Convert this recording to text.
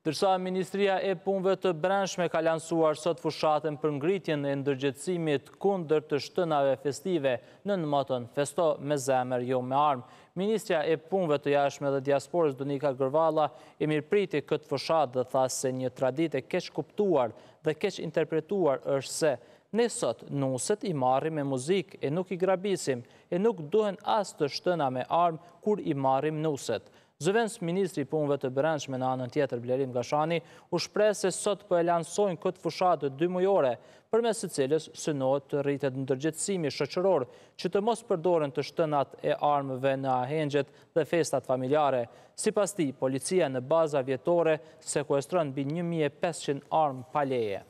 Tërsa, Ministria e Punve të Branshme ka lansuar sot fushatën për ngritjen e ndërgjëtsimit kunder të shtënave festive në nëmëton festo me zemër, jo me armë. Ministria e Punve të Jashme dhe Diasporës, Dunika Gërvala, e mirë priti këtë fushatë dhe thasë se një tradite keqë kuptuar dhe keqë interpretuar është se Ne sot nuset i marim me muzik e nuk i grabisim e nuk duhen as të shtëna me armë kur i marim nuset. Zëvens Ministri Punve të brendshme në anën tjetër Blerim Gashani u se sot për po e lansojnë këtë fushatë dë mujore për mes të cilës së notë të rritet në dërgjëtsimi shëqëror që të mos përdorën të shtënat e armëve në ahengjet dhe festat familjare. Si pas ti, policia në baza vjetore sekuestron bi 1500 armë paleje.